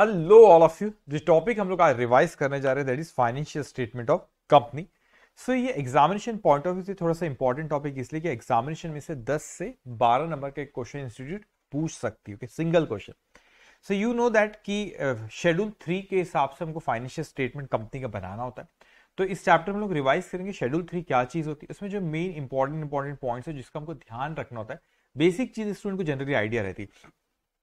Hello all of you जो topic हम लोग आज रिवाइज करने जा रहे हैं that is financial statement of company so ये एग्जामिनेशन पॉइंट ऑफ व्यू से थोड़ा सा इंपॉर्टेंट टॉपिक इसलिए कि एग्जामिनेशन में से 10 से 12 नंबर के क्वेश्चन इंस्टीट्यूट पूछ सकती है single question so you know that कि शेड्यूल थ्री uh, के हिसाब से हमको फाइनेंशियल स्टेटमेंट कंपनी का बनाना होता है तो इस चैप्टर में लोग रिवाइज करेंगे शेड्यूल थ्री क्या चीज़ होती है उसमें जो मेन इंपॉर्टेंट इंपॉर्टेंट पॉइंट है जिसका हमको ध्यान रखना होता है बेसिक चीज़ स्टूडेंट को जनरली आइडिया रहती है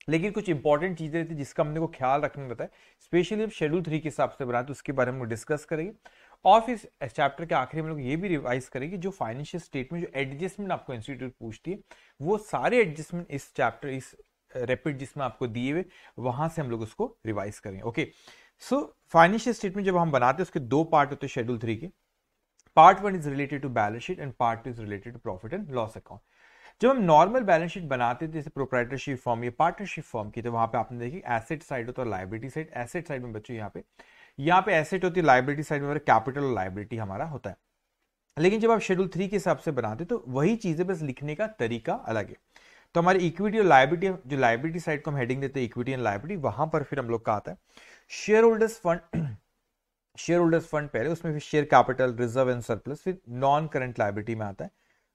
लेकिन कुछ इंपॉर्टेंट चीज़ें रहती है जिसका हमने को ख्याल रखना रहता है स्पेशली हम शेड्यूल थ्री के हिसाब से बनाए तो उसके बारे में डिस्कस करेंगे और फिर इस चैप्टर के आखिरी में लोग ये भी रिवाइज करेंगे जो फाइनेंशियल स्टेटमेंट जो एडजस्टमेंट आपको इंस्टीट्यूट पूछती है वो सारे एडजस्टमेंट इस चैप्टर इस रेपिड जिसमें आपको दिए हुए वहां से हम लोग उसको रिवाइज करेंगे ओके सो फाइनेंशियल स्टेटमेंट जब हम बनाते हैं उसके दो पार्ट होते हैं शेड्यूल थ्री के part one is related to balance sheet and part two is related to profit and loss account जब हम नॉर्मल बैलेंस शीट बनाते थे जैसे प्रोप्राइटरशिप फॉर्म या पार्टनरशिप फॉर्म की तो वहां पे आपने देखी एसेट साइड होता है लाइबिलिटी साइड एसेट साइड में बच्चों यहाँ पे यहाँ पे एसेट होती है लाइबिलिटी साइड में कैपिटल और लाइबिलिटी हमारा होता है लेकिन जब आप शेड्यूल थ्री के हिसाब से बनाते तो वही चीजें बस लिखने का तरीका अलग है तो हमारी इक्विटी और लाइबिलिटी जो लाइबिलिटी साइड को हम हेडिंग देते हैं इक्विटी एंड लाइबिलिटी वहां पर फिर हम लोग का आता है share holders fund share holders fund पहले उसमें फिर share capital reserve and surplus फिर नॉन करंट लाइबिलिटी में आता है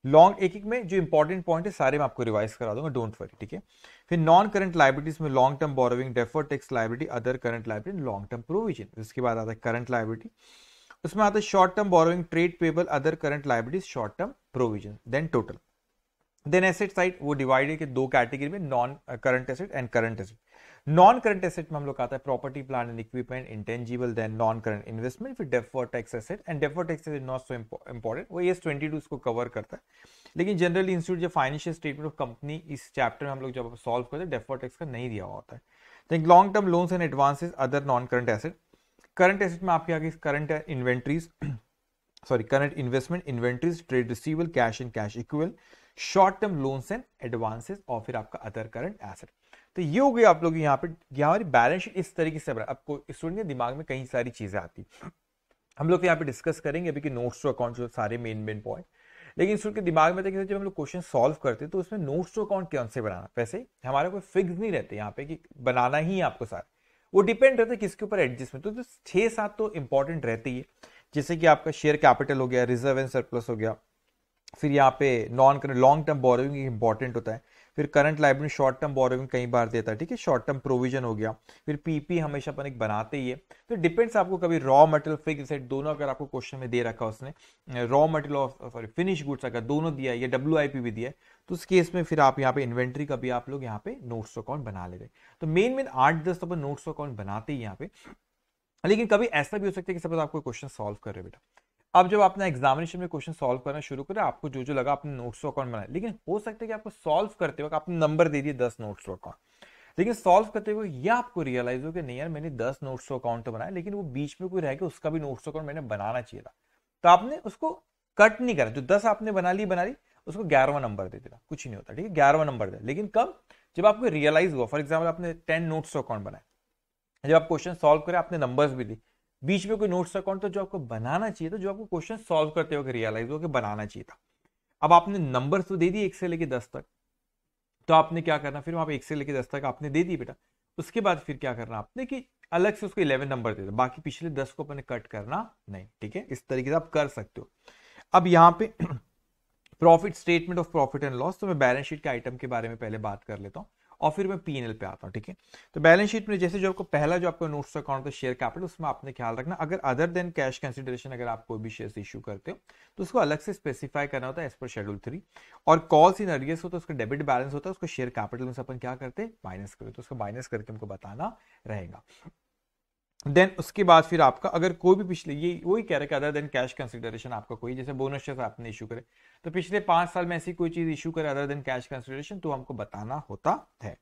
लॉन्ग एक एक में जो इंपॉर्टेंट पॉइंट है सारे मैं आपको रिवाइज करा दूंगा डोंट वरी ठीक है फिर नॉन करंट लाइब्रेटीज में long term borrowing defer tax liability other current liability long term provision उसके बाद आता है करंट लाइब्रेटी उसमें आता है short term borrowing trade payable other current liabilities short term provision then total then asset side वो divided के दो कैटेगरी में non current asset and current asset non current asset में हम लोग आता है property plan and equipment intangible then non current investment फिर defer tax asset and defer tax asset not so important वो एस ट्वेंटी टू इसको cover करता है लेकिन जनरली इंस्टीट्यूट जो फाइनेंशियल स्टेटमेंट ऑफ कंपनी इस चैप्टर में हम लोग जब सॉल्व करते हैं डेफर टैक्स का नहीं दिया होता है then long term loans and advances other non current asset current asset में आपके आगे current inventories sorry current investment inventories trade receivable cash and cash equal short term loans and advances और फिर आपका अदर करंट एसेट तो ये हो गई आप लोग यहाँ पे हमारी बैलेंस शीट इस तरीके से बना आपको स्टूडेंट के दिमाग में कई सारी चीजें आती हम लोग तो यहाँ पे डिस्कस करेंगे अभी कि नोट्स टू अकाउंट जो सारे मेन मेन पॉइंट लेकिन स्टूडेंट के दिमाग में था जब हम लोग क्वेश्चन सॉल्व करते तो उसमें नोट्स टू अकाउंट कौन से बनाना वैसे हमारा कोई फिक्स नहीं रहते यहाँ पे कि बनाना ही है आपको सारा वो डिपेंड रहता है किसके ऊपर एडजस्टमेंट तो छह सात तो इंपॉर्टेंट रहती है जैसे कि आपका शेयर कैपिटल हो गया रिजर्व एंड सरप्लस हो गया फिर यहाँ पे non long term borrowing important होता है फिर current liability short term borrowing कई बार देता है ठीक है शॉर्ट टर्म प्रोविजन हो गया फिर पीपी हमेशा अपन एक बनाते ही है तो डिपेंड्स आपको कभी रॉ मटेरियल फिक्स सेट दोनों अगर आपको क्वेश्चन में दे रखा उसने raw material of sorry finish goods अगर दोनों दिया है या डब्ल्यू भी दिया है तो उस केस में फिर आप यहाँ पे इन्वेंट्री का भी आप लोग यहाँ पे नोट्स अकाउंट बना लेते हैं तो मेन मेन आठ दस तो अपन नोट्स अकाउंट बनाते ही यहाँ पे लेकिन कभी ऐसा भी हो सकता है कि सपोज आपको क्वेश्चन सॉल्व कर रहे बेटा अब जब आपने एग्जामिनेशन में क्वेश्चन सॉल्व करना शुरू करें आपको जो जो लगा आपने नोट्स टू अकाउंट बनाया लेकिन हो सकता है कि आपको सॉल्व करते वक्त आपने नंबर दे दिए दस नोट्स टू अकाउंट लेकिन सॉल्व करते हुए ये आपको रियलाइज हो कि नहीं यार मैंने दस नोट्स टू अकाउंट तो बनाया लेकिन वो बीच में कोई रह गया उसका भी नोट्स टू अकाउंट मैंने बनाना चाहिए था तो आपने उसको कट नहीं करा जो दस आपने बना ली बना ली उसको ग्यारहवा नंबर दे देना कुछ नहीं होता ठीक है ग्यारहवा नंबर दे लेकिन कब जब आपको रियलाइज हुआ फॉर एग्जाम्पल आपने टेन नोट्स टू अकाउंट बनाया जब आप क्वेश्चन सॉल्व करें आपने नंबर्स भी दी बीच में कोई नोट्स अकाउंट था जो आपको बनाना चाहिए था जो आपको क्वेश्चन सॉल्व करते हुए रियलाइज हो कि बनाना चाहिए था अब आपने नंबर तो दे दिए एक से लेके दस तक तो आपने क्या करना फिर वहां पर एक से लेके दस तक आपने दे दी बेटा उसके बाद फिर क्या करना आपने कि अलग से उसको इलेवन नंबर दे दो बाकी पिछले दस को अपने कट करना नहीं ठीक है इस तरीके से आप कर सकते हो अब यहाँ पे profit statement of profit and loss तो मैं बैलेंस शीट के आइटम के बारे में पहले बात कर लेता हूँ और फिर मैं पी पे आता हूँ ठीक है तो बैलेंस शीट में जैसे जो आपको पहला जो आपका नोट्स अकाउंट है शेयर कैपिटल उसमें आपने ख्याल रखना अगर अदर देन कैश कंसिडरेशन अगर आप कोई भी शेयर इशू करते हो तो उसको अलग से स्पेसिफाई करना होता है एज पर शेड्यूल थ्री और कॉल्स इन अर्गियस हो तो उसका डेबिट बैलेंस होता है उसको शेयर कैपिटल में से अपन क्या करते हैं माइनस करते तो उसको माइनस करके हमको बताना रहेगा देन उसके बाद फिर आपका अगर कोई भी पिछले ये वही कह रहा है अदर देन कैश कंसिडरेशन आपका कोई जैसे बोनस शेयर आपने इशू करे तो पिछले पांच साल में ऐसी कोई चीज इशू करे अदर देन कैश कंसिडरेशन तो हमको बताना होता है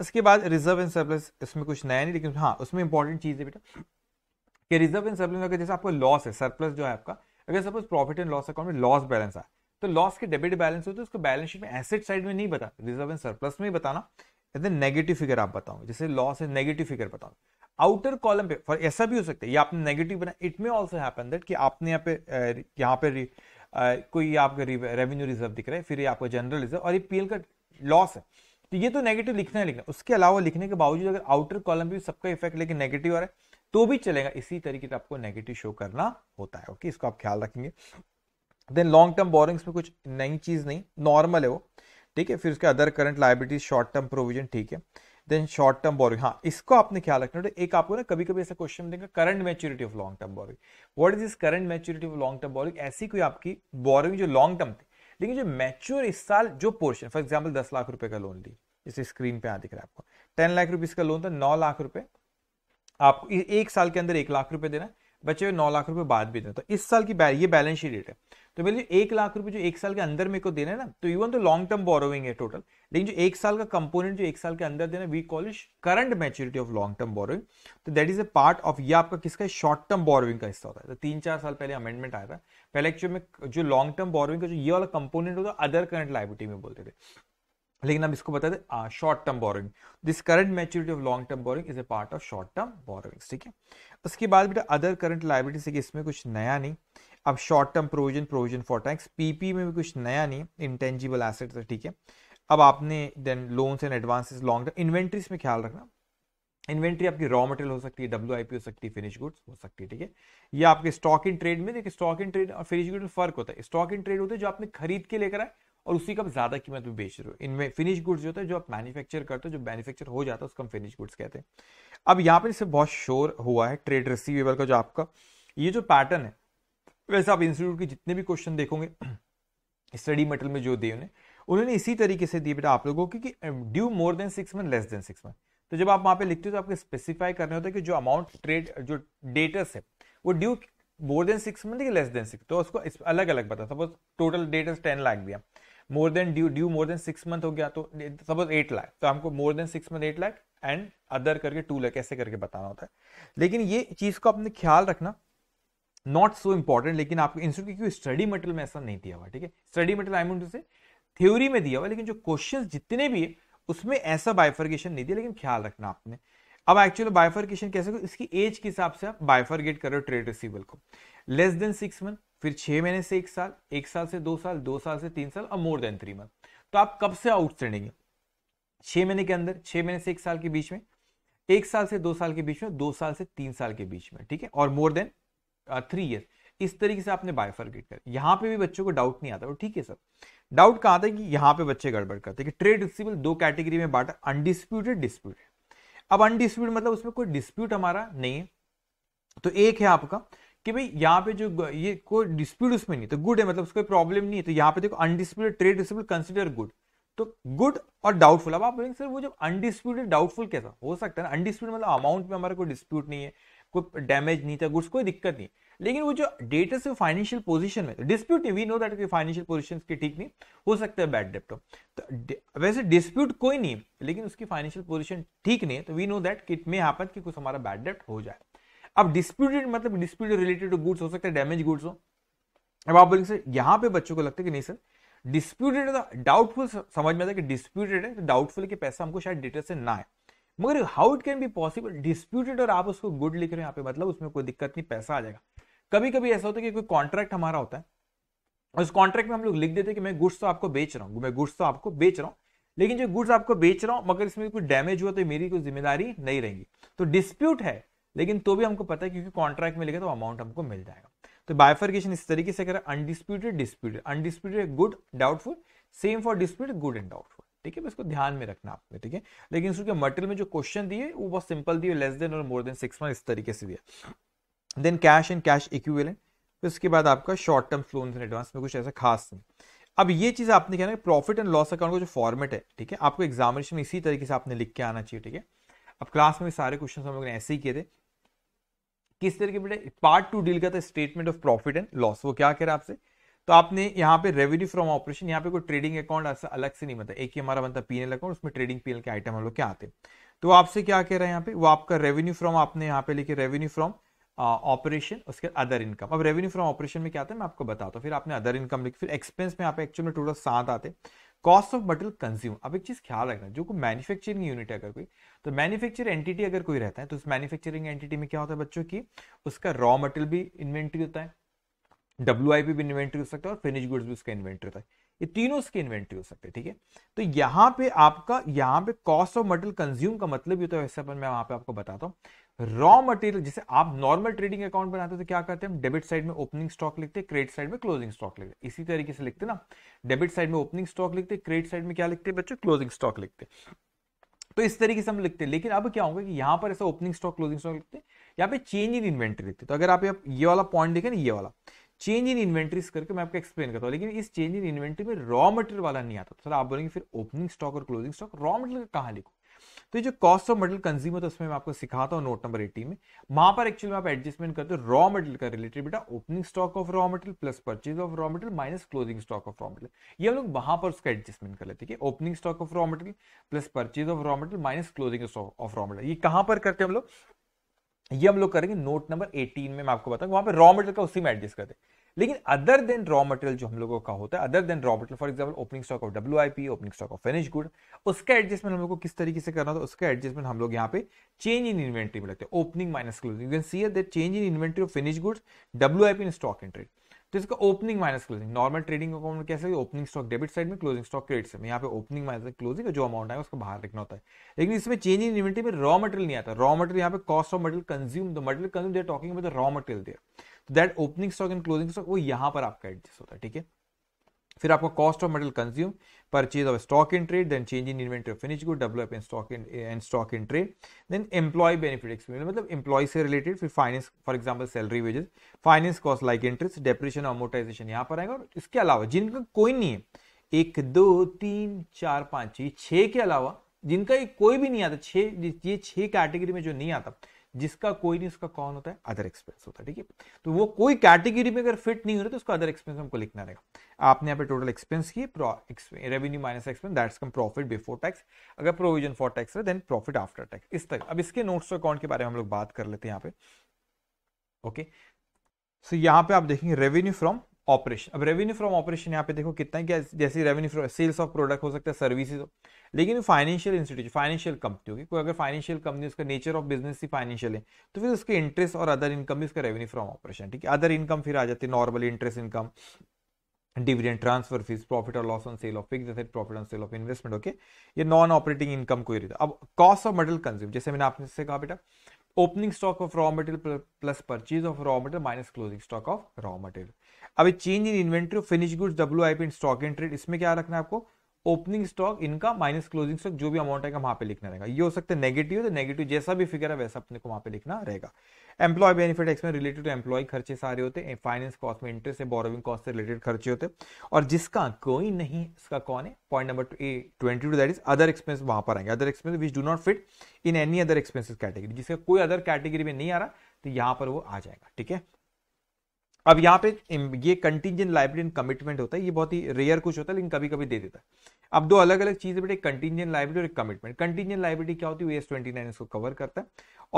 इसके बाद रिजर्व एंड सरप्लस इसमें कुछ नया नहीं लेकिन हाँ उसमें इंपॉर्टेंट चीज है बेटा कि रिजर्व एंड सरप्लस अगर जैसे आपका लॉस है सरप्लस जो है आपका अगर suppose profit and loss account में लॉस बैलेंस है तो लॉस के डेबिट बैलेंस हो तो उसको बैलेंस शीट में एसेट साइड में नहीं बता रिजर्व एंड सरप्लस में ही बताना देन नेगेटिव फिगर आप बताओ जैसे लॉस है नेगेटिव फिगर बताओ आउटर कॉलम पे फॉर ऐसा भी हो सकता है ये आपने नेगेटिव बना it may also happen that कि आपने यहाँ पे यहाँ पे कोई आपका रेवेन्यू रिजर्व दिख रहा है फिर ये आपका जनरल रिजर्व और ये पीएल का लॉस है तो ये तो नेगेटिव लिखना है लिखना उसके अलावा लिखने के बावजूद अगर आउटर कॉलम भी सबका इफेक्ट लेकिन नेगेटिव आ रहा है तो भी चलेगा इसी तरीके से आपको नेगेटिव शो करना होता है ओके इसको आप ख्याल रखेंगे देन लॉन्ग टर्म बोरिंग्स में कुछ नई चीज नहीं नॉर्मल है वो ठीक है फिर उसके other current liabilities short term provision ठीक है देन शॉर्ट टर्म बोरिंग हाँ इसको आपने ख्याल रखना होता तो एक आपको ना कभी कभी ऐसा क्वेश्चन देगा current maturity of long term borrowing what is is current maturity of long term borrowing ऐसी कोई आपकी बोरिंग जो लॉन्ग टर्म थी लेकिन जो मैच्योर इस साल जो पोर्शन फॉर एग्जाम्पल दस लाख रुपए का लोन ली जैसे स्क्रीन पे यहाँ दिख रहा है आपको टेन लाख रुपीज का लोन था नौ लाख रुपए आपको एक साल के अंदर एक लाख रुपए देना है बचे हुए नौ लाख रुपए बाद भी दें तो इस साल की ये बैलेंस शीट है तो मेरे एक लाख रुपए जो एक साल के अंदर मेरे को देना है ना तो इवन तो लॉन्ग टर्म बोरोइंग है टोटल लेकिन जो एक साल का कंपोनेंट जो एक साल के अंदर देना we call current maturity of long term borrowing तो that is a part of ये आपका किसका शॉर्ट टर्म बोरोइंग का हिस्सा होता है तो तीन चार साल पहले अमेंडमेंट आया था पहले एक्चुअल में जो लॉन्ग टर्म बोरोइंग का जो ये वाला कंपोनेंट होता है अदर करंट लाइबिलिटी में बोलते थे लेकिन हम इसको बता दें short term borrowing this current maturity of long term borrowing is a part of short term borrowing ठीक है उसके बाद बेटा अदर करंट लाइबिलिटीज से इसमें कुछ नया नहीं अब short term provision provision for tax PP में भी कुछ नया नहीं इंटेंजिबल एसेट है ठीक है अब आपने then loans and advances long term inventories में ख्याल रखना इन्वेंट्री आपकी रॉ मटेरियल हो सकती है डब्ल्यू हो सकती है फिनिश गुड्स हो सकती है ठीक है ये आपके स्टॉक इन ट्रेड में देखिए स्टॉक इन ट्रेड और फिनिश गुड में फर्क होता है स्टॉक इन ट्रेड होते हैं जो आपने खरीद के लेकर आए और उसी का ज़्यादा कीमत में बेच रहे हो इनमें फिनिश गुड्स जो होता है जो आप मैन्युफैक्चर करते हो जो मैन्युफैक्चर हो जाता है उसको हम फिनिश गुड्स कहते हैं अब यहाँ पर इससे बहुत शोर हुआ है ट्रेड रिसीवेबल का जो आपका ये जो पैटर्न है वैसे आप इंस्टीट्यूट के जितने भी क्वेश्चन देखोगे स्टडी मेटल में जो दिए उन्हें उन्होंने इसी तरीके से दिए बेटा आप लोगों को कि due more than six month less than six month तो जब आप वहाँ पे लिखते हो तो आपको स्पेसिफाई करने होता है कि जो अमाउंट ट्रेड जो डेटर्स है वो due more than six month या लेस देन सिक्स तो उसको अलग अलग बता suppose total debtors ten lakh दिया more than due due more than six month हो गया तो सपोज एट लाख तो हमको more than six month eight lakh and other करके टू लाख ऐसे करके बताना होता है लेकिन ये चीज को अपने ख्याल रखना नॉट सो इंपॉर्टेंट लेकिन आपको इंस्टीट्यूट क्योंकि स्टडी मटेरियल में ऐसा नहीं दिया हुआ ठीक है स्टडी मटेरियल आई मीन टू से थ्योरी में दिया हुआ लेकिन जो क्वेश्चन जितने भी है उसमें ऐसा बायफर्गेशन नहीं दिया लेकिन ख्याल रखना आपने अब एक्चुअली बायफर्गेशन कैसे इसकी एज के हिसाब से आप बाइफर्गेट करो ट्रेड रिसीवल को लेस देन सिक्स मंथ फिर छह महीने से एक साल एक साल से दो साल दो साल से तीन साल और मोर देन थ्री मंथ तो आप कब से आउटस्टैंडिंग है छह महीने के अंदर छह महीने से एक साल के बीच में एक साल से दो साल के बीच में दो साल से तीन साल के बीच में ठीक है और मोर देन थ्री ईयर इस तरीके से आपने बायफर्गेट कर यहाँ पे भी बच्चों को डाउट नहीं आता ठीक है सर डाउट कहां था कि यहाँ पे बच्चे गड़बड़ करते कि ट्रेड रिसिबल दो कैटेगरी में बांटा अनडिस्प्यूटेड डिस्प्यूट अब अनडिस्प्यूट मतलब उसमें कोई डिस्प्यूट हमारा नहीं है तो एक है आपका कि भाई यहाँ पे जो ये कोई डिस्प्यूट उसमें नहीं तो गुड है मतलब उसको प्रॉब्लम नहीं है तो यहाँ पे देखो undisputed trade dispute consider good तो गुड और डाउटफुल अब आप बोलेंगे सर वो जब अनडिस्प्यूटेड डाउटफुल कैसा हो सकता है अनडिस्प्यूट मतलब अमाउंट में हमारा कोई डिस्प्यूट नहीं है कोई डैमेज नहीं था तो गुड्स कोई दिक्कत नहीं लेकिन वो जो डेटा से फाइनेंशियल पोजीशन में dispute we know that financial position की ठीक नहीं हो सकता है बैड डेप्टो तो वैसे डिस्प्यूट कोई नहीं लेकिन उसकी फाइनेंशियल पोजीशन ठीक नहीं है तो we know that it may happen कि कुछ हमारा बैड डेप्ट हो जाए अब डिस्प्यूटेड मतलब डिस्प्यूटेड रिलेटेड टू गुड्स हो सकते हैं डैमेज गुड्स हो अब आप बोलेंगे सर यहाँ पे बच्चों को लगता है कि नहीं सर डिस्प्यूटेड तो डाउटफुल समझ में आता है कि डिस्प्यूटेड है तो डाउटफुल के पैसा हमको शायद डिटेल से ना है मगर how it can be possible disputed और आप उसको गुड लिख रहे हो यहाँ पे मतलब उसमें कोई दिक्कत नहीं पैसा आ जाएगा कभी कभी ऐसा होता है कि कोई कॉन्ट्रैक्ट हमारा होता है उस कॉन्ट्रैक्ट में हम लोग लिख देते हैं कि मैं गुड्स तो आपको बेच रहा हूँ मैं गुड्स तो आपको बेच रहा हूँ लेकिन जो गुड्स आपको बेच रहा हूँ मगर इसमें कोई डैमेज हुआ तो मेरी कोई जिम्मेदारी नहीं रहेगी तो डिस्प्यूट है लेकिन तो भी हमको पता है क्योंकि कॉन्ट्रैक्ट में लेगा तो अमाउंट हमको मिल जाएगा तो बायफर्गेशन इस तरीके से करें undisputed disputed undisputed good doubtful same for dispute good and doubtful ठीक है इसको ध्यान में रखना आपने ठीक है लेकिन इसके मटेरियल में जो क्वेश्चन दिए वो बहुत सिंपल दिए लेस देन और मोर देन सिक्स मंथ इस तरीके से दिया then cash and cash equivalent फिर उसके बाद आपका short term loan in advance में कुछ ऐसा खास नहीं अब ये चीज आपने कहना है प्रॉफिट एंड लॉस अकाउंट का जो फॉर्मेट है ठीक है आपको एग्जामिनेशन में इसी तरीके से आपने लिख के आना चाहिए ठीक है अब क्लास में सारे क्वेश्चन हम लोग ऐसे ही किए थे किस तरीके बेटा पार्ट टू डील करता है statement of profit and loss वो क्या कह आपसे तो आपने यहाँ पे रेवेन्यू फ्रॉम ऑपरेशन यहाँ पे कोई ट्रेडिंग अकाउंट ऐसा अलग से नहीं बनता एक ही हमारा बनता पीएनएल अकाउंट उसमें ट्रेडिंग पीएनएल के आइटम हम लोग क्या आते हैं तो आपसे क्या कह रहे हैं यहाँ पे वो आपका रेवेन्यू फ्रॉम आपने यहाँ पे लिखे रेवेन्यू फ्रॉम ऑपरेशन उसके अदर इनकम अब रेवेन्यू फ्रॉम ऑपरेशन में क्या आता है मैं आपको बताता हूँ फिर आपने अदर इनकम लिखी फिर एक्सपेंस में आप एक्चुअल में टोटल सात आते कॉस्ट ऑफ मटेरियल कंज्यूम अब एक चीज ख्याल रखना जो कोई मैन्युफैक्चरिंग यूनिट है अगर कोई तो मैन्युफैक्चर एंटिटी अगर कोई रहता है तो उस मैन्युफैक्चरिंग एंटिटी में क्या होता है बच्चों की उसका रॉ मटेरियल भी इन्वेंट्री होता है डब्ल्यू आई भी इन्वेंट्री हो सकता है और फिनिश गुड्स भी उसका इन्वेंट्री होता है ये तीनों उसके इन्वेंट्री हो सकते हैं ठीक है तो यहाँ पे आपका यहाँ पे कॉस्ट ऑफ मटेरियल कंज्यूम का मतलब ये है तो वैसे अपन मैं वहां पे आपको बताता हूँ रॉ मटेरियल जैसे आप नॉर्मल ट्रेडिंग अकाउंट बनाते हो तो क्या करते हैं हम डेबिट साइड में ओपनिंग स्टॉक लिखते हैं क्रेडिट साइड में क्लोजिंग स्टॉक लिखते हैं इसी तरीके से लिखते ना डेबिट साइड में ओपनिंग स्टॉक लिखते हैं क्रेडिट साइड में क्या लिखते हैं बच्चों क्लोजिंग स्टॉक लिखते हैं तो इस तरीके से हम लिखते हैं लेकिन अब क्या होगा कि यहां पर ऐसा ओपनिंग स्टॉक क्लोजिंग स्टॉक लिखते हैं यहाँ पे चेंज इन इन्वेंट्री लिखते हैं तो अगर आप ये वाला पॉइंट देखें ना ये वाला चेंज इन इन्वेंट्रीज करके मैं आपको एक्सप्लेन करता हूँ लेकिन इस चेंज इन इन्वेंट्री में रॉ मटेरियल वाला नहीं आता तो सर आप बोलेंगे फिर ओपनिंग स्टॉक और क्लोजिंग स्टॉक रॉ मटेरियल कहाँ लिखो तो ये जो कॉस्ट ऑफ मेटल कंज्यूम होता है तो उसमें मैं आपको सिखाता हूँ नोट नंबर एटीन में वहां पर एक्चुअली आप एडजस्टमेंट करते हो रॉ मेटल का रिलेटेड बेटा opening stock of raw metal plus purchase of raw metal minus closing stock of raw metal ये हम लोग वहां पर उसका एडजस्टमेंट कर लेते हैं opening stock of raw metal plus purchase of raw metal minus closing stock of raw metal ये कहां पर करते हैं हम लोग ये हम लोग करेंगे नोट नंबर 18 में मैं आपको बताऊंगा वहां पे रॉ मेटल का उसी में एडजस्ट करते हैं लेकिन अदर देन रॉ मटेरियल जो हम लोगों का होता है other than raw material for example opening stock of W opening stock of finish good उसका एडजस्टमेंट हम लोग को किस तरीके से करना था उसका एडजस्टमेंट हम लोग यहाँ पे चेंज इन इन्वेंट्री में लगते हैं opening minus closing you can see that change in inventory of finish goods W in stock entry trade तो इसका opening minus closing normal trading account कैसे ओपनिंग स्टॉक डेबिट साइड में closing stock credit side में यहाँ पे opening minus closing जो amount है उसको बाहर रखना होता है लेकिन इसमें चेंज इन इन्वेंट्री में रॉ मटेरियल नहीं आता रॉ मटेरियल यहाँ पे cost of material consume the material consume there talking with raw material there तो that opening stock and closing stock वो यहाँ पर आपका एडजस्ट होता है ठीक है फिर आपका cost of material consume purchase of a stock in trade, then change in inventory of finished good, develop in stock in and stock in trade, then employee benefit expense मतलब employee से related फिर finance for example salary wages, finance cost like interest, depreciation amortization यहाँ पर आएगा और इसके अलावा जिनका कोई नहीं है एक दो तीन चार पाँच ये छः के अलावा जिनका ये कोई भी नहीं आता छः ये छः कैटेगरी में जो नहीं आता जिसका कोई नहीं उसका कौन होता है अदर एक्सपेंस होता है ठीक है तो वो कोई कैटेगरी में अगर फिट नहीं हो रहा तो उसको अदर एक्सपेंस हमको लिखना रहेगा आपने यहाँ पे टोटल एक्सपेंस किए revenue minus expense that's come profit before tax अगर प्रोविजन फॉर टैक्स है देन प्रॉफिट आफ्टर टैक्स इस तरह अब इसके नोट्स अकाउंट के बारे में हम लोग बात कर लेते हैं यहाँ पे ओके सो यहाँ पे आप देखेंगे रेवेन्यू फ्रॉम ऑपरेशन अब रेवेन्यू फ्रॉम ऑपरेशन यहाँ पे देखो कितना क्या जैसे रेवेन्यू सेल्स ऑफ प्रोडक्ट हो सकता है सर्विसेज लेकिन फाइनेंशियल इंस्टीट्यूशन फाइनेंशियल कंपनी होगी कोई अगर फाइनेंशियल कंपनी उसका नेचर ऑफ बिजनेस ही फाइनेंशियल है तो फिर उसके इंटरेस्ट और अदर इनकम भी उसका रेवेन्यू फ्रॉम ऑपरेशन ठीक है अदर इनकम फिर आ जाती है normal interest income dividend transfer fees profit और loss on sale of fix asset profit on sale of investment okay ये नॉन ऑपरेटिंग इनकम कोई रहता अब कॉस्ट ऑफ मटेरियल कंज्यूम जैसे मैंने आपने से कहा बेटा opening stock of raw material plus purchase of raw material minus closing stock of raw material अभी change in inventory finish goods W I P in stock and trade इसमें क्या रखना है आपको ओपनिंग स्टॉक इनका माइनस क्लोजिंग स्टॉक जो भी amount है वहां पे लिखना रहेगा ये हो सकता है नेगेटिव तो नेगेटिव जैसा भी फिगर है वैसा अपने को वहां पे लिखना रहेगा employ benefit expense related to employ खर्चे सारे होते हैं फाइनेंस कॉस्ट में इंटरेस्ट है बोरोविंग कॉस्ट से रिलेटेड खर्चे होते हैं और जिसका कोई नहीं इसका कौन है point number A twenty two that is other expense वहां पर आएंगे other expense which do not fit in any other expenses category जिसका कोई अदर कैटेगरी में नहीं आ रहा तो यहाँ पर वो आ जाएगा ठीक है अब यहाँ पे ये कंटिजेंट लाइब्रेरी कमिटमेंट होता है ये बहुत ही रेयर कुछ होता है लेकिन कभी कभी दे देता है अब दो अलग अलग चीजें बेटे कंटिजेंट लाइब्रेरी और एक कमिटमेंट कंटिजेंट लाइब्रेरी क्या होती है एस ट्वेंटी नाइन इसको कवर करता है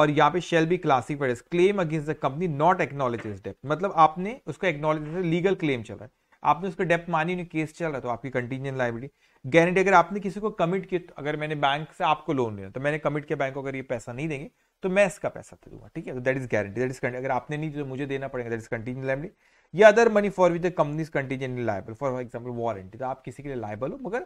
और यहाँ पे shall be classified claim against the company not acknowledge डेप्थ मतलब आपने उसका एक्नोलेज लीगल क्लेम चल रहा है आपने उसका डेप्थ मानी नहीं केस चल रहा है तो आपकी कंटिजेंट लाइब्रेरी गारंटी अगर आपने किसी को कमिट किया तो अगर मैंने बैंक से आपको लोन लिया तो मैंने कमिट किया बैंक को अगर ये पैसा नहीं देंगे तो मैं इसका पैसा तो दूंगा ठीक है that is guarantee that is कंटी अगर आपने नहीं तो मुझे देना पड़ेगा दैट इज कंटिन्यू लाइबिलिटी या other money for with company companies liable for example warranty तो आप किसी के लिए लाइबल हो मगर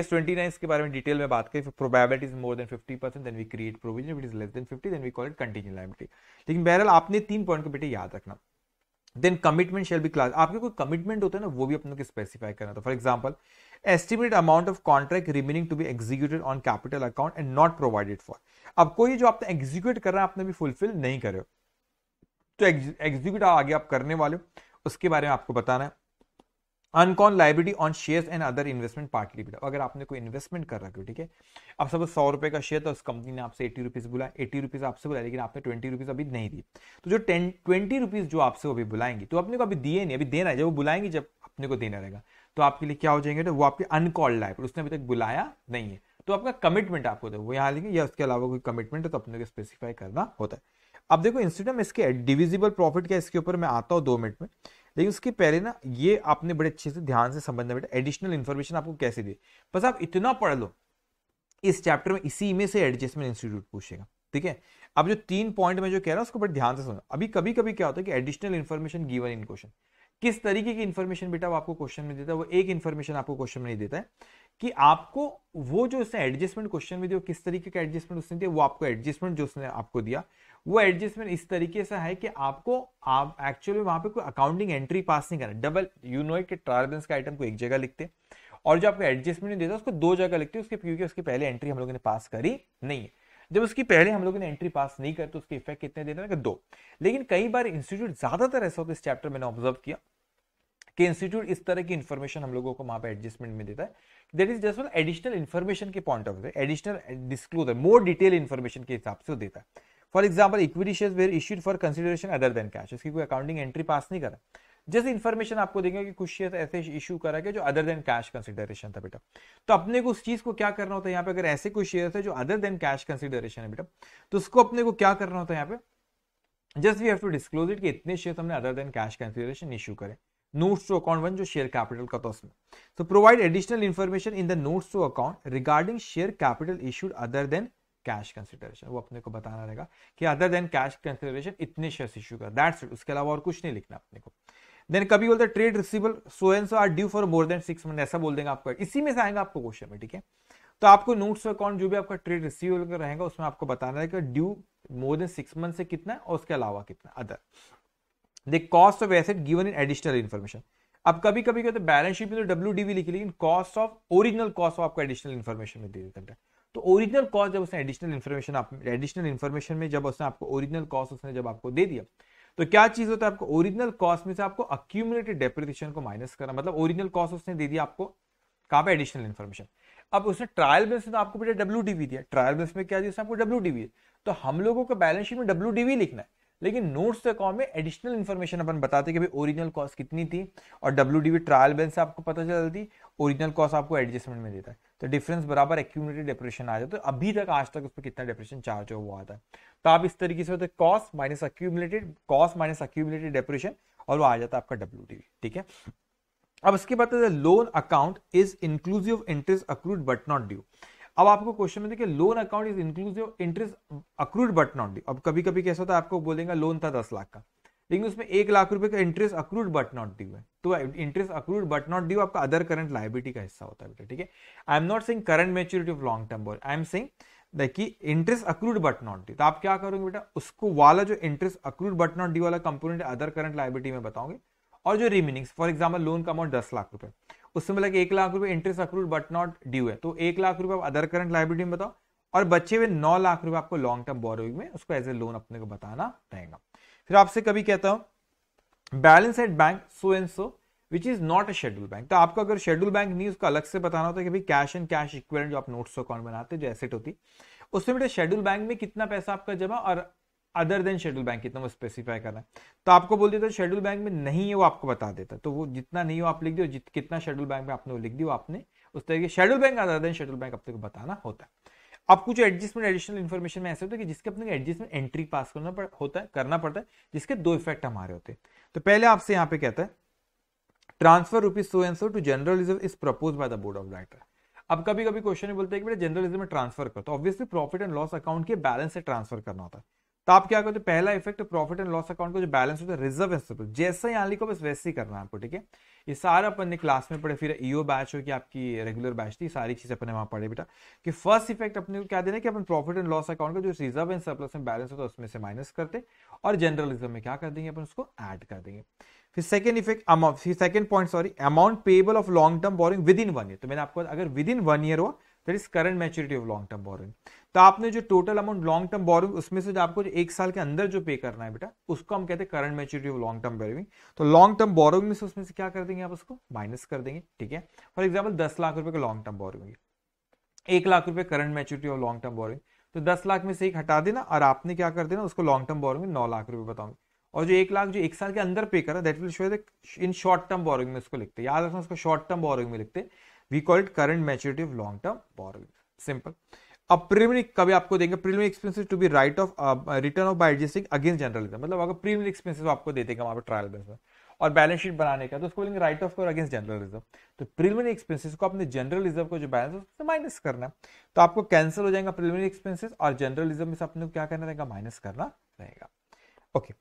एस ट्वेंटी नाइन के बारे में डिटेल में बात करें probability is more than fifty percent then we create provision it is less than fifty then we call it continue liability लेकिन बहरहाल आपने तीन पॉइंट को बेटे याद रखना then commitment shall be class आपके कोई कमिटमेंट होता है ना वो भी अपने को स्पेसिफाई करना था for example estimated amount of contract remaining to be executed on capital account and not provided for अब कोई जो आपने एग्जीक्यूट कर रहा है आपने भी फुलफिल नहीं करे तो एग्जीक्यूट आगे आप करने वाले हो उसके बारे में आपको बताना है अनकॉन liability on share and other investment partly बिटा अगर आपने कोई इन्वेस्टमेंट कर रखी हो ठीक है अब सब सौ रुपए का शेयर था उस कंपनी ने आपसे एटी रुपीज बुलाया एटी रुपीज आपसे बुलाया लेकिन आपने ट्वेंटी रुपीज अभी नहीं दी तो जो टेन ट्वेंटी रुपीज जो आपसे अभी बुलाएंगे तो अपने को अभी दिए नहीं अभी देना है जब वो बुलाएंगे जब अपने को देना रहेगा तो आपके लिए क्या हो जाएंगे तो वो आपके अनकॉल्ड लाइफ उसने अभी तक बुलाया नहीं है तो आपका कमिटमेंट आपको दे वो यहाँ लिखेंगे या उसके अलावा कोई कमिटमेंट है तो अपने को स्पेसिफाई करना होता है अब देखो इंस्टीट्यूट इसके डिविजिबल प्रॉफिट क्या इसके ऊपर मैं आता हूँ दो मिनट में लेकिन उसके पहले ना ये आपने बड़े अच्छे से ध्यान से समझना बेटा एडिशनल इन्फॉर्मेशन आपको कैसे दी बस आप इतना पढ़ लो इस चैप्टर में इसी में से एडजस्टमेंट इंस्टीट्यूट पूछेगा ठीक है अब जो तीन पॉइंट में जो कह रहा हूँ उसको बड़े ध्यान से सुनो अभी कभी कभी क्या होता है कि additional information given in question किस तरीके की इंफॉर्मेशन बेटा वो आपको क्वेश्चन में देता है वो एक इन्फॉर्मेशन आपको क्वेश्चन में नहीं देता है कि आपको वो जो उसने एडजस्टमेंट क्वेश्चन में दिया किस तरीके का एडजस्टमेंट उसने दिया वो आपको एडजस्टमेंट जो उसने आपको दिया वो एडजस्टमेंट इस तरीके से है कि आपको आप एक्चुअली वहां पे कोई अकाउंटिंग एंट्री पास नहीं करना डबल यू नो कि ट्रायल बैलेंस का आइटम को एक जगह लिखते और जो आपको एडजस्टमेंट नहीं देता उसको दो जगह लिखते उसके क्योंकि उसकी पहले एंट्री हम लोगों ने पास करी नहीं है जब उसकी पहले हम लोगों ने एंट्री पास नहीं कर तो उसके इफेक्ट कितने देने लगे दो लेकिन कई बार इंस्टीट्यूट ज्यादातर ऐसा होता है इस चैप्टर मैंने ऑब्जर्व किया कि इंस्टीट्यूट इस तरह की इन्फॉर्मेशन हम लोगों को वहां पर एडजस्टमेंट में देता है that is just additional information के point of view additional disclosure more detail information के हिसाब से देता है for example equity share were issued for consideration other than cash उसकी कोई अकाउंटिंग एंट्री पास नहीं करा जैसे इन्फॉर्मेशन आपको देंगे कि कुछ शेयर ऐसे इशू करा गया जो अदर देन कैश कंसिडरेशन था बेटा तो अपने को उस चीज को क्या करना होता है यहाँ पे अगर ऐसे कुछ शेयर है जो अदर देन कैश कंसिडरेशन है बेटा तो उसको अपने को क्या करना होता है यहाँ पे just we have to disclose it कि इतने शेयर हमने other than cash consideration issue करें नोट्स टू अकाउंट वन जो शेयर कैपिटल का था उसमें so provide additional information in the notes to account regarding share capital issued other than cash consideration वो अपने को बताना रहेगा कि अदर देन कैश कंसिडरेशन इतने शेयर इशू कर दैट्स इट उसके अलावा और कुछ नहीं लिखना अपने को देन कभी बोलते हैं trade receivable so and so are due for more than six month ऐसा बोल देंगे आपको इसी में से आएगा आपको क्वेश्चन में ठीक है तो आपको नोट्स अकाउंट जो भी आपका ट्रेड रिसीवल का रहेगा उसमें आपको बताना है कि due more than six month से कितना है और उसके अलावा कितना other the cost of asset given in additional information अब कभी कभी कहते हैं बैलेंस शीट में तो डब्ल्यू डी भी लिखी लेकिन कॉस्ट ऑफ ओरिजिनल कॉस्ट आपको एडिशनल इन्फॉर्मेशन में दे देता है तो ओरिजिनल कॉस्ट जब उसने एडिशनल इन्फॉर्मेशन आप एडिशनल इन्फॉर्मेशन में जब उसने आपको ओरिजिनल कॉस्ट उसने जब आपको दे दिया तो क्या चीज होता है आपको ओरिजिनल कॉस्ट में से आपको अक्यूमुलेटेड डेप्रिटेशन को माइनस करना मतलब ओरिजिनल कॉस्ट उसने दे दिया आपको कहां पे एडिशनल इन्फॉर्मेशन अब उसने ट्रायल बेस में तो आपको बेटा डब्ल्यू दिया ट्रायल बेस में क्या दिया उसने आपको डब्ल्यू तो हम लोगों को बैलेंस शीट में डब्ल्यू लिखना है लेकिन नोट्स तो अकाउंट में एडिशनल इन्फॉर्मेशन अपन बताते कि भाई ओरिजिनल कॉस्ट कितनी थी और डब्ल्यू डी ट्रायल बैलेंस से आपको पता चल ओरिजिनल कॉस्ट आपको एडजस्टमेंट में देता है तो डिफरेंस बराबर एक्यूमलेटेड डिप्रेशन आ जाता है तो अभी तक आज तक उस पर कितना डिप्रेशन चार्ज हो हुआ आता है तो आप इस तरीके से होते cost minus accumulated cost minus accumulated depression और वो आ जाता है आपका डब्ल्यू ठीक है अब इसके बाद loan account is inclusive interest accrued but not due अब आपको क्वेश्चन में देखिए loan account is inclusive interest accrued but not due अब कभी कभी कैसा होता है आपको बोलेंगे लोन था दस लाख का लेकिन उसमें एक लाख रुपए का interest accrued but not due है तो interest accrued but not due आपका अदर करंट लाइबिलिटी का हिस्सा होता है बेटा ठीक है I am not saying current maturity of long term बोल आई एम सिंग देखिए interest accrued but not due तो आप क्या करोगे बेटा उसको वाला जो interest accrued but not due वाला कंपोनेंट अदर करंट लाइबिलिटी में बताओगे और जो रिमेनिंग फॉर एग्जाम्पल लोन का अमाउंट दस लाख रुपए उसमें लगे मतलब एक लाख रुपए interest accrued but not due है तो एक लाख रुपए आप अदर करंट लाइब्रेटी में बताओ और बचे हुए नौ लाख रुपए आपको लॉन्ग टर्म बोरोइंग में उसको एज ए लोन अपने को बताना रहेगा फिर आपसे कभी कहता हूं balance at bank so and so which is not a schedule bank तो आपको अगर शेड्यूल बैंक नहीं उसको अलग से बताना होता है कि भाई कैश एंड कैश इक्वल जो आप नोट्स अकाउंट बनाते जो एसेट होती उसमें बेटा शेड्यूल बैंक में कितना पैसा आपका जमा और अदर देन शेड्यूल बैंक इतना वो स्पेसिफाई करना है तो आपको बोल देता है शेड्यूल बैंक में नहीं है वो आपको बता देता तो वो जितना नहीं हो आप लिख दो कितना शेड्यूल बैंक में आपने वो लिख दियो आपने उस तरीके schedule bank other than schedule bank अपने को बताना होता है अब कुछ एडजस्टमेंट एडिशनल इन्फॉर्मेशन में ऐसे होता है कि जिसके अपने एडजस्टमेंट एंट्री पास करना पड़, होता है करना पड़ता है जिसके दो इफेक्ट हमारे होते हैं तो पहले आपसे यहाँ पे कहता है transfer rupees so and so to general reserve is propose by the board of director अब कभी कभी क्वेश्चन बोलते हैं कि बेटा जनरल रिजर्व में ट्रांसफर करो तो obviously profit and loss account के बैलेंस से ट्रांसफर करना होता है तो आप क्या करते हो पहला effect profit and loss account का जो बैलेंस होता है रिजर्व एसेट जैसा यहाँ लिखो बस वैसे ही करना है आपको ठीक है ये सारा अपन ने क्लास में पढ़े फिर ईओ बैच हो कि आपकी रेगुलर बैच थी सारी चीजें अपने वहां पढ़े बेटा कि फर्स्ट इफेक्ट अपने क्या देना कि अपन प्रॉफिट एंड लॉस अकाउंट का जो रिजर्व एंड सरप्लस में बैलेंस होता है उसमें से माइनस करते और जनरल रिजर्व में क्या कर देंगे अपन उसको ऐड कर देंगे फिर सेकंड इफेक्ट अमाउंट फिर second point sorry amount payable of long term borrowing within one year तो मैंने आपको अगर विद इन वन ईयर हुआ that is current maturity of long term borrowing तो आपने जो total amount long term borrowing उसमें से जो आपको जो एक साल के अंदर जो पे करना है बेटा उसको हम कहते हैं current maturity of long term borrowing तो लॉन्ग टर्म बोरिंग में से उसमें से क्या कर देंगे आप उसको माइनस कर देंगे ठीक है फॉर एग्जाम्पल दस लाख रुपए का लॉन्ग टर्म बोरिंग एक लाख रुपए current maturity of long term borrowing तो दस लाख में से एक हटा देना और आपने क्या कर देना उसको लॉन्ग टर्म बोरिंग में नौ लाख रुपए बताऊंगे और जो एक लाख जो एक साल के अंदर पे करा that will show in short term borrowing में उसको लिखते याद रखना उसको शॉर्ट टर्म बोरिंग में लिखते हैं we call it current maturity of long term borrowing simple अब प्रीमियम कभी आपको देंगे premium expenses to be write off written off by adjusting against general मतलब अगर प्रीमियम एक्सपेंसेस आपको दे देंगे वहां पर ट्रायल बेस में और बैलेंस शीट बनाने का तो उसको बोलेंगे राइट ऑफ और अगेंस्ट जनरल रिजर्व तो प्रीलिमिनरी एक्सपेंसेस को अपने जनरल रिजर्व को जो बैलेंस है उससे माइनस करना है तो आपको कैंसिल हो जाएगा प्रीलिमिनरी एक्सपेंसेस और जनरल रिजर्व में से अपने क्या करना रहेगा माइनस करना रहेगा ओके okay.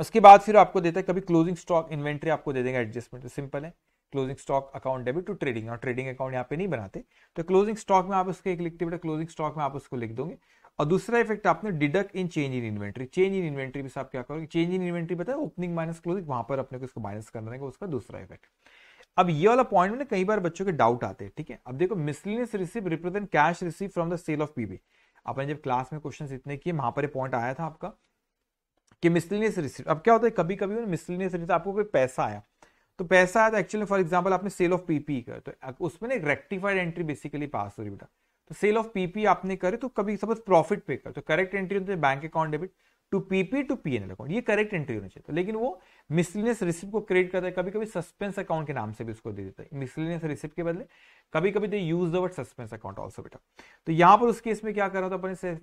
उसके बाद फिर आपको देता है कभी क्लोजिंग स्टॉक इन्वेंट्री आपको दे देंगे एडजस्टमेंट तो सिंपल है closing stock account debit to trading और ट्रेडिंग अकाउंट यहाँ पे नहीं बनाते तो क्लोजिंग स्टॉक में आप उसके एक लिखते बेटा क्लोजिंग स्टॉक में आप उसको लिख दोगे और दूसरा इफेक्ट आपने deduct in change in inventory change in inventory भी आप क्या करोगे चेंज इन इन्वेंट्री बताए ओपनिंग माइनस क्लोजिंग वहां पर अपने को इसको माइनस करना रहेगा उसका दूसरा इफेक्ट अब ये वाला पॉइंट में कई बार बच्चों के डाउट आते हैं ठीक है अब देखो miscellaneous receive represent cash receive from the sale of P B जब क्लास में क्वेश्चन इतने किए वहां पर पॉइंट आया था आपका कि मिसलिनियस रिसीव अब क्या होता है कभी कभी मिसलिनियस रिसीव आपको कोई पैसा आया तो पैसा तो एक्चुअली फॉर एग्जाम्पल आपने सेल ऑफ पीपी कर तो उसमें ना एक रेक्टिफाइड एंट्री बेसिकली पास हो रही बेटा तो सेल ऑफ पीपी आपने करे तो कभी सपोज प्रॉफिट पे कर तो करेक्ट एंट्री होती है bank account debit to PP to P account ये करेक्ट एंट्री होनी चाहिए तो लेकिन वो मिसलिनियस रिसिप्ट को क्रिएट करता है कभी कभी सस्पेंस अकाउंट के नाम से भी उसको दे देता है मिसलिनियस रिसिप्ट के बदले कभी कभी दे use the word suspense account also बेटा तो यहाँ पर उस केस में क्या कर रहा था अपने से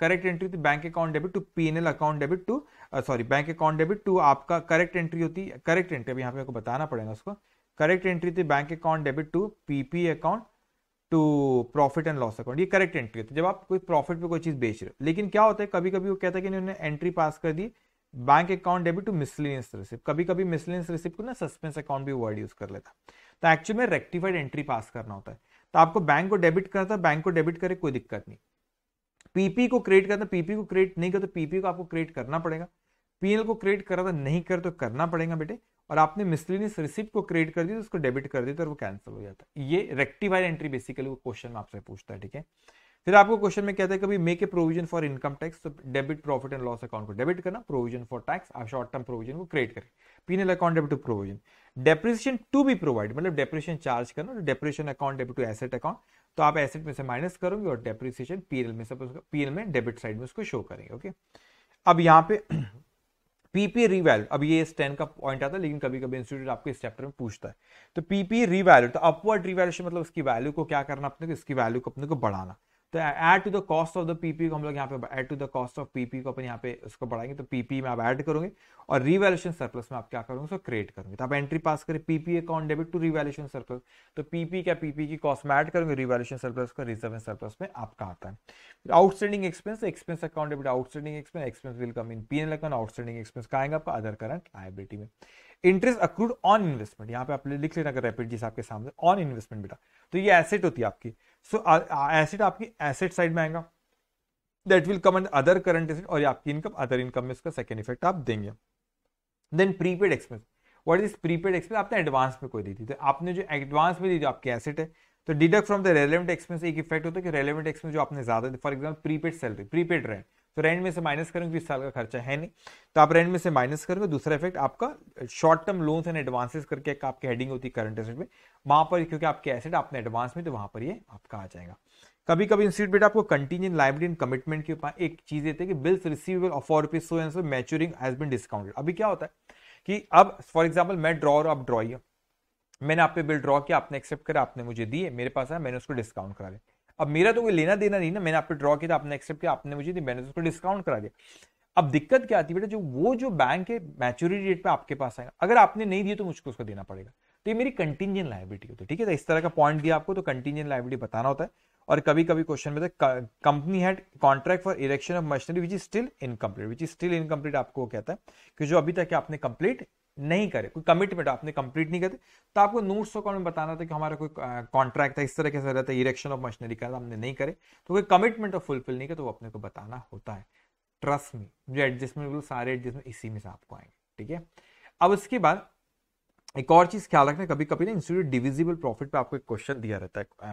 करेक्ट एंट्री थी bank account debit to P account debit to sorry bank account debit to आपका करेक्ट एंट्री होती है करेक्ट एंट्री अभी यहाँ पे आपको बताना पड़ेगा उसको करेक्ट एंट्री थी bank account debit to PP account to profit and loss account ये करेक्ट एंट्री होती है जब आप कोई प्रॉफिट पे कोई चीज बेच रहे हो लेकिन क्या होता है कभी कभी वो कहता है कि उन्होंने एंट्री पास कर दी bank account debit to miscellaneous receipt कभी कभी मिसलिनियस रिसिप्ट को ना सस्पेंस अकाउंट भी वर्ड यूज कर लेता तो एक्चुअली में रेक्टिफाइड एंट्री पास करना होता है तो आपको बैंक को डेबिट करता है बैंक को डेबिट करे कोई दिक्कत नहीं पीपी को क्रिएट करना पीपी को क्रिएट नहीं करता पीपी तो को आपको क्रिएट करना पड़ेगा पीएल को क्रिएट करा था नहीं कर तो करना पड़ेगा बेटे और आपने मिसलिनियस रिसिप्ट को क्रिएट कर दिया तो उसको डेबिट कर दिया तो वो कैंसिल हो जाता है ये रेक्टिफाइड एंट्री बेसिकली वो क्वेश्चन आपसे पूछता है ठीक है फिर आपको क्वेश्चन में कहता है कभी make a provision for income tax तो debit profit and loss account को डेबिट करना प्रोविजन फॉर टैक्स आप शॉर्ट टर्म प्रोविजन को क्रिएट करें penal account debit to provision depreciation to भी प्रोवाइड मतलब डेप्रेशन चार्ज करना तो depreciation account debit to asset account तो आप एसेट में से माइनस करोगे और डेप्रिसिएशन पीएल में सपोज पीएल में डेबिट साइड में उसको शो करेंगे ओके अब यहाँ पे पीपी रिवैल्यू अब ये टेन का पॉइंट आता है लेकिन कभी कभी इंस्टीट्यूट आपके इस चैप्टर में पूछता है तो पीपी रिवैल्यू तो अपवर्ड रिवैल्यूशन मतलब इसकी वैल्यू को क्या करना अपने को इसकी वैल्यू को अपने को बढ़ाना तो add to the cost of the PP को हम लोग यहाँ पे add to the cost of PP को अपन यहाँ पे उसको बढ़ाएंगे तो पीपी में आप ऐड करोगे और रिवेल्यूशन सरप्लस में आप क्या करोगे उसको क्रिएट करोगे तो आप एंट्री पास करें PP account debit to revaluation surplus तो पीपी क्या पीपी की कॉस्ट में ऐड करोगे रिवेल्यूशन सरप्लस का रिजर्व एंड सरप्लस में आपका आता है outstanding expense expense account debit outstanding expense expense will come in P N account outstanding expense का आएगा आपका अदर करंट लाइबिलिटी में इंटरेस्ट अक्रूड ऑन इन्वेस्टमेंट यहाँ पे आप लिख लेना अगर रैपिड जी आपके सामने ऑन इन्वेस्टमेंट बेटा तो ये एसेट होती है आपकी सो एसेट आपकी एसेट साइड में आएगा that will come and other current asset और आपकी इनकम अदर इनकम में इसका सेकेंड इफेक्ट आप देंगे then prepaid expense what is prepaid expense आपने एडवांस में कोई दी थी तो आपने जो एडवांस में दी थी आपकी एसेट है तो deduct from the relevant expense एक इफेक्ट होता है कि रेलेवेंट एक्सपेंस जो आपने ज्यादा for example prepaid salary prepaid rent तो रेंट में से माइनस करेंगे बीस साल का खर्चा है नहीं तो आप रेंट में से माइनस करोगे दूसरा इफेक्ट आपका short term loans and advances करके एक आपकी हेडिंग होती है करंट एसेट में वहां पर क्योंकि आपके एसेट आपने एडवांस में तो वहां पर ये आपका आ जाएगा कभी कभी इंस्टीट्यूट बेटा आपको कंटिन्यून लाइब्रेरी एंड कमिटमेंट के ऊपर एक चीज देते हैं कि bills receivable of four rupees so and so maturing has been discounted अभी क्या होता है कि अब फॉर एग्जाम्पल मैं ड्रॉ और आप ड्रॉ मैंने आप पे बिल ड्रॉ किया आपने एक्सेप्ट करा आपने मुझे दिए मेरे पास आया मैंने उसको डिस्काउंट करा लिया अब मेरा तो कोई लेना देना नहीं ना मैंने आपको ड्रॉ किया था आपने एक्सेप्ट किया आपने मुझे दी मैंने तो उसको डिस्काउंट करा दिया अब दिक्कत क्या आती है बेटा जो वो जो बैंक है मैच्योरिटी डेट पे आपके पास आएगा अगर आपने नहीं दिया तो मुझको उसको देना पड़ेगा तो ये मेरी कंटिजेंट लाइबिलिटी होती है ठीक है तो इस तरह का पॉइंट दिया आपको तो कंटिजेंट लाइबिलिटी बताना होता है और कभी कभी क्वेश्चन में company had contract for erection of machinery which is still incomplete which is still incomplete आपको कहता है कि जो अभी तक आपने कंप्लीट नहीं करे कोई कमिटमेंट आपने कंप्लीट नहीं करते तो आपको नोट्स अकाउंट में बताना था कि हमारा कोई कॉन्ट्रैक्ट था इस तरह कैसे रहता है इरेक्शन ऑफ मशीनरी का हमने नहीं करे तो कोई कमिटमेंट ऑफ फुलफिल नहीं करे तो वो अपने को बताना होता है ट्रस्ट में जो एडजस्टमेंट सारे एडजस्टमेंट इसी में से आपको आएंगे ठीक है अब उसके बाद एक और चीज ख्याल रखना कभी कभी ना इंस्टीट्यूट डिविजिबल प्रॉफिट पे आपको एक क्वेश्चन दिया रहता है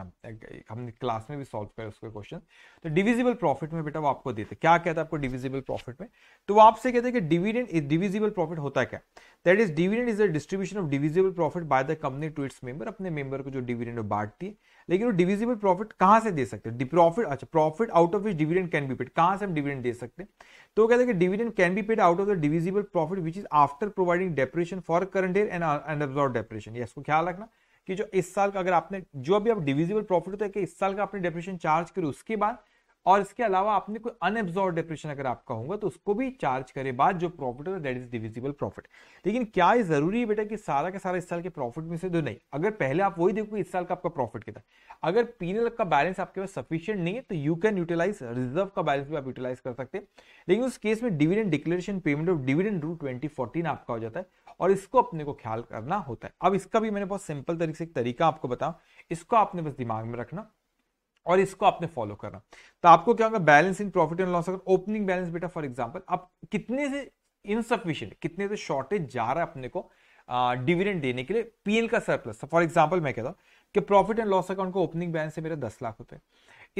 हमने क्लास में भी सॉल्व किया उसका क्वेश्चन तो डिविजिबल प्रॉफिट में बेटा वो आपको देते क्या कहता है आपको डिविजिबल प्रॉफिट में तो वो आपसे कहते हैं कि डिविडेंड डिविजिबल प्रॉफिट होता है क्या that is dividend is the distribution of divisible profit by the company to its member अपने मेंबर को जो डिविडेंड बांटती है लेकिन वो डिविजिबल प्रॉफिट कहाँ से दे सकते हैं प्रॉफिट अच्छा profit out of which dividend can be paid कहाँ से हम डिविडेंड दे सकते हैं तो कहते हैं कि dividend can be paid out of the divisible profit which is after providing depression for current year and and depression इसको ख्याल रखना कि जो इस साल का अगर आपने जो अभी आप डिविजिबल प्रॉफिट होता है कि इस साल का आपने डेप्रेशन चार्ज करो उसके बाद और इसके अलावा आपने कोई अनएब्जॉर्ब डिप्रेशन अगर आपका होगा तो उसको भी चार्ज करे बाद जो प्रॉफिट है दैट इज डिविजिबल प्रॉफिट लेकिन क्या ये जरूरी है बेटा कि सारा का सारा इस साल के प्रॉफिट में से दो तो नहीं अगर पहले आप वही देखो इस साल का आपका प्रॉफिट कितना अगर पीनल का बैलेंस आपके पास सफिशियंट नहीं है तो यू कैन यूटिलाइज रिजर्व का बैलेंस भी आप यूटिलाइज कर सकते हैं लेकिन उस केस में dividend declaration payment of dividend rule twenty आपका हो जाता है और इसको अपने को ख्याल करना होता है अब इसका भी मैंने बहुत सिंपल तरीके से एक तरीका आपको बताऊं इसको आपने बस दिमाग में रखना और इसको आपने फॉलो करना तो आपको क्या होगा balance in profit and loss अगर ओपनिंग बैलेंस बेटा फॉर एग्जाम्पल आप कितने से इनसफिशियंट कितने से शॉर्टेज जा रहा है अपने को डिविडेंड देने के लिए पीएल का सरप्लस फॉर एग्जाम्पल मैं कहता हूँ कि प्रॉफिट एंड लॉस अकाउंट का ओपनिंग बैलेंस है मेरा दस लाख रुपए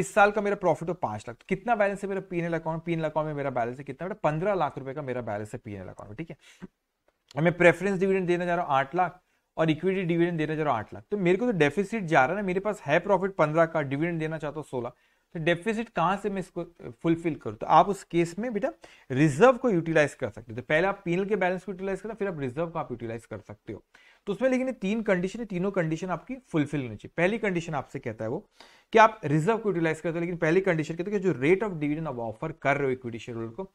इस साल का मेरा प्रॉफिट हो तो पांच लाख तो कितना बैलेंस है मेरा पीएनएल अकाउंट पीएनएल अकाउंट में मेरा बैलेंस है कितना मेरा पंद्रह लाख रुपए का मेरा बैलेंस है पीएनएल अकाउंट में ठीक है मैं प्रेफरेंस डिविडेंड देने जा रहा हूँ आठ लाख और इक्विटी डिविडेंड देना चाह रहा हूँ आठ लाख तो मेरे को तो डेफिसिट जा रहा है ना मेरे पास है प्रॉफिट पंद्रह का डिविडेंड देना चाहता हूँ सोलह तो डेफिसिट कहाँ से मैं इसको फुलफिल करूँ तो आप उस केस में बेटा रिजर्व को यूटिलाइज कर सकते हो तो पहले आप पीनल के बैलेंस को यूटिलाइज करना फिर आप रिजर्व को आप यूटिलाइज कर सकते हो तो उसमें लेकिन तीन कंडीशन है तीनों कंडीशन आपकी फुलफिल होनी चाहिए पहली कंडीशन आपसे कहता है वो कि आप रिजर्व को यूटिलाइज करते हो लेकिन पहली कंडीशन कहते हैं कि जो रेट ऑफ डिविडेंड आप ऑफर कर रहे हो इक्विटी शेयर होल्डर को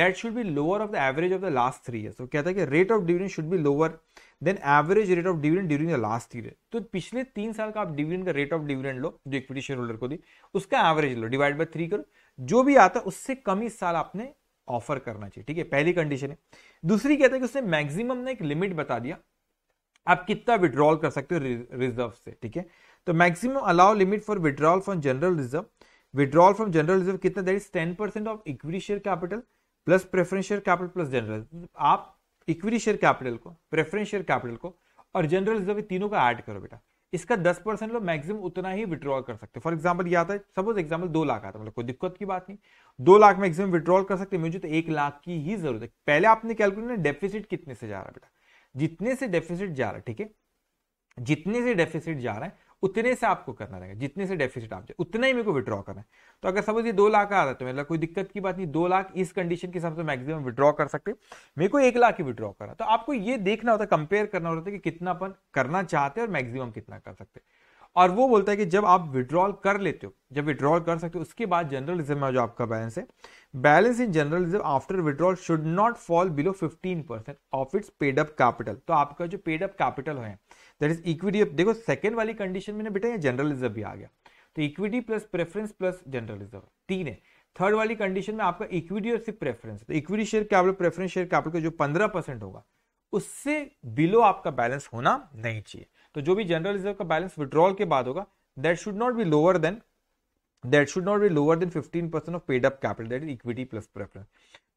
that should be lower of the average of the last three year तो कहता है कि rate of dividend should be lower than average rate of dividend during the last year तो पिछले तीन साल का आप डिविडेंड का रेट ऑफ डिविडेंड लो जो इक्विटी शेयर होल्डर को दी उसका एवरेज लो डिवाइड बाय थ्री करो जो भी आता है उससे कम इस साल आपने ऑफर करना चाहिए ठीक है पहली कंडीशन है दूसरी कहता है कि उसने मैक्सिमम ने एक लिमिट बता दिया आप कितना विड्रॉल कर सकते हो रिजर्व से ठीक है तो maximum allow limit for withdrawal from general reserve withdrawal from general reserve कितना that is ten percent of equity share capital plus preference share capital plus general आप इक्विटी शेयर कैपिटल को प्रेफरेंस शेयर कैपिटल को और general reserve तीनों का add करो बेटा इसका दस परसेंट लोग मैक्सिमम उतना ही विड्रॉल कर सकते फॉर एग्जाम्पल ये आता है सपोज एग्जाम्पल दो लाख आता है मतलब कोई दिक्कत की बात नहीं दो लाख मैक्सिमम विड्रॉल कर सकते मुझे तो एक लाख की ही जरूरत है पहले आपने कैलकुलेट डेफिसिट कितने से जा रहा है बेटा जितने से डेफिसिट जा रहा है ठीक है जितने से डेफिसिट जा रहा है उतने से आपको करना रहेगा जितने से डेफिसिट आप उतना ही मेरे को विड्रॉ करना है तो अगर सपोज ये दो लाख आ रहा है तो मेरे कोई दिक्कत की बात नहीं दो लाख इस कंडीशन के हिसाब से मैक्सिमम विड्रॉ कर सकते मेरे को एक लाख ही विड्रॉ करना तो आपको ये देखना होता है कंपेयर करना होता है कि कितना अपन करना चाहते हैं और मैक्सिमम कितना कर सकते हैं और वो बोलता है कि जब आप विड्रॉल कर लेते हो जब विड्रॉल कर सकते हो उसके बाद जनरल रिजर्व में जो आपका बैलेंस है balance in general reserve after withdrawal should not fall below 15 percent of its paid up capital तो आपका जो पेड अप कैपिटल है दैट इज इक्विटी देखो सेकेंड वाली कंडीशन में ना बेटा जनरल रिजर्व भी आ गया तो equity plus preference plus general reserve तीन है थर्ड वाली कंडीशन में आपका इक्विटी और सिर्फ प्रेफरेंस तो equity share capital preference share capital का जो पंद्रह परसेंट होगा उससे बिलो आपका बैलेंस होना नहीं चाहिए तो जो भी जनरल रिजर्व का बैलेंस विड्रॉल के बाद होगा that should not be lower than that should not be lower than 15 percent of paid up capital that is equity plus preference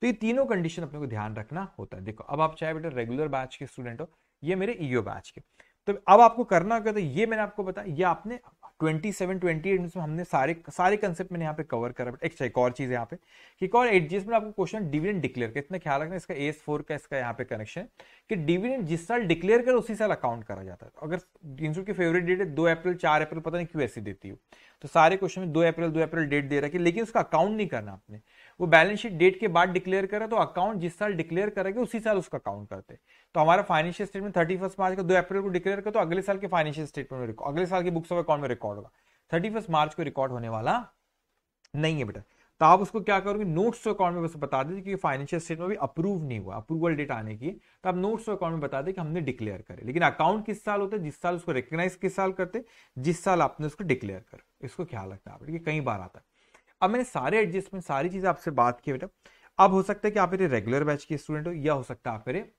तो ये तीनों कंडीशन अपने को ध्यान रखना होता है देखो अब आप चाहे बेटा रेगुलर बैच के स्टूडेंट हो ये मेरे ईओ बैच के तो अब आपको करना क्या तो ये मैंने आपको बताया ये आपने ट्वेंटी सेवन ट्वेंटी एट में हमने सारे सारे कंसेप्ट मैंने यहाँ पे कवर करा बट एक, एक और चीज़ यहाँ पे कि एक और एट में आपको क्वेश्चन डिविडेंड डिक्लेयर का इतना ख्याल रखना इसका एस फोर का इसका यहाँ पे कनेक्शन कि डिविडेंड जिस साल डिक्लेयर कर उसी साल अकाउंट करा जाता है अगर इंस्टीट्यूट की फेवरेट डेट है दो अप्रैल चार अप्रैल पता नहीं क्यों ऐसी देती हो तो सारे क्वेश्चन में दो अप्रैल दो अप्रैल डेट दे रहा है लेकिन उसका अकाउंट नहीं करना आपने वो बैलेंस शीट डेट के बाद डिक्लेयर करा तो अकाउंट जिस साल डिक्लेयर करेगा उसी साल उसका अकाउंट करते तो हमारा financial statement thirty first March को दो अप्रैल को डिक्लेयर कर तो अगले साल के फाइनेंशियल स्टेटमेंट में अगले साल की बुक्स ऑफ अकाउंट में रिकॉर्ड होगा थर्टी फर्स्ट मार्च को रिकॉर्ड होने वाला नहीं है बेटा तो आप उसको क्या करोगे नोट्स ऑफ अकाउंट में बस बता दें कि फाइनेंशियल स्टेटमेंट भी अप्रूव नहीं हुआ अप्रूवल डेट आने की तो आप नोट्स ऑफ अकाउंट में बता दें कि हमने डिक्लेयर करे लेकिन अकाउंट किस साल होता है जिस साल उसको रिकग्नाइज किस साल करते जिस साल आपने उसको डिक्लेयर कर इसको ख्याल रखना आप ये कई बार आता है अब मैंने सारे एडजस्टमेंट सारी चीजें आपसे बात की बेटा अब हो सकता है कि आप मेरे रेगुलर बैच के स्टूडेंट हो या हो सकता है आप मेरे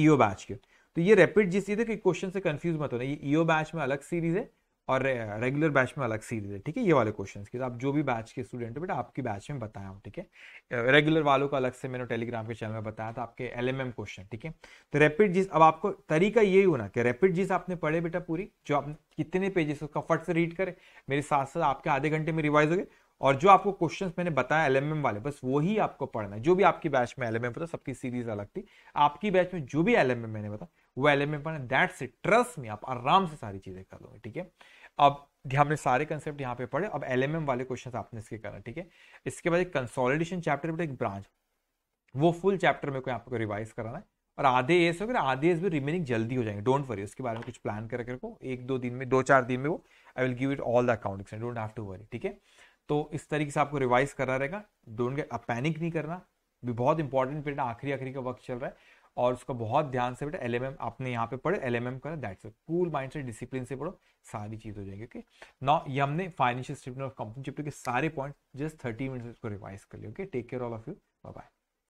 ईओ बैच के तो ये रैपिड जिस चीज है कि क्वेश्चन से कंफ्यूज मत होना ये ईओ बैच में अलग सीरीज है और रेगुलर बैच में अलग सीरीज है ठीक है ये वाले क्वेश्चन की तो आप जो भी बैच के स्टूडेंट हो बेटा आपकी बैच में बताया हूँ ठीक है रेगुलर वालों का अलग से मैंने टेलीग्राम के चैनल में बताया था आपके एल क्वेश्चन ठीक है तो रैपिड जिस अब आपको तरीका यही होना कि रैपिड जिस आपने पढ़े बेटा पूरी जो आपने कितने पेजेस उसका फट से रीड करें मेरे साथ साथ आपके आधे घंटे में रिवाइज हो गए और जो आपको क्वेश्चंस मैंने बताया एलएमएम वाले बस वही आपको पढ़ना है जो भी आपकी बैच में एलएमएम पता सबकी सीरीज अलग थी आपकी बैच में जो भी एलएमएम मैंने बताया वो एलएमएम पढ़ना दैट्स इट ट्रस्ट में आप आराम से सारी चीजें कर लोगे ठीक है अब हमने सारे कंसेप्ट यहाँ पे पढ़े अब एल वाले क्वेश्चन आपने इसके करना ठीक है इसके बाद एक कंसोलिडेशन चैप्टर एक ब्रांच वो फुल चैप्टर मेरे को आपको रिवाइज कराना है और आधे एस हो गए आधे एस भी रिमेनिंग जल्दी हो जाएंगे डोंट वरी उसके बारे में कुछ प्लान करके रखो एक दो दिन में दो चार दिन में वो I will give it all the account don't have to worry ठीक है तो इस तरीके से आपको रिवाइज करना रहेगा डोंट गेट अब पैनिक नहीं करना भी बहुत इंपॉर्टेंट पीरियड आखिरी आखिरी का वक्त चल रहा है और उसका बहुत ध्यान से बेटा एल आपने यहाँ पे पढ़े एलएमएम एम करा दैट्स कूल माइंड से डिसिप्लिन से पढ़ो सारी चीज हो जाएगी ओके नॉ ये हमने financial statement of company chapter के सारे पॉइंट जस्ट थर्टी मिनट्स को रिवाइज कर लिया okay take care all of you bye